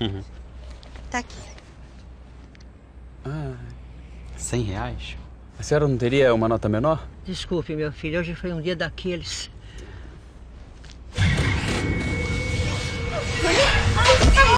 Uhum. Tá aqui. Ah, 100 reais? A senhora não teria uma nota menor? Desculpe, meu filho, hoje foi um dia daqueles.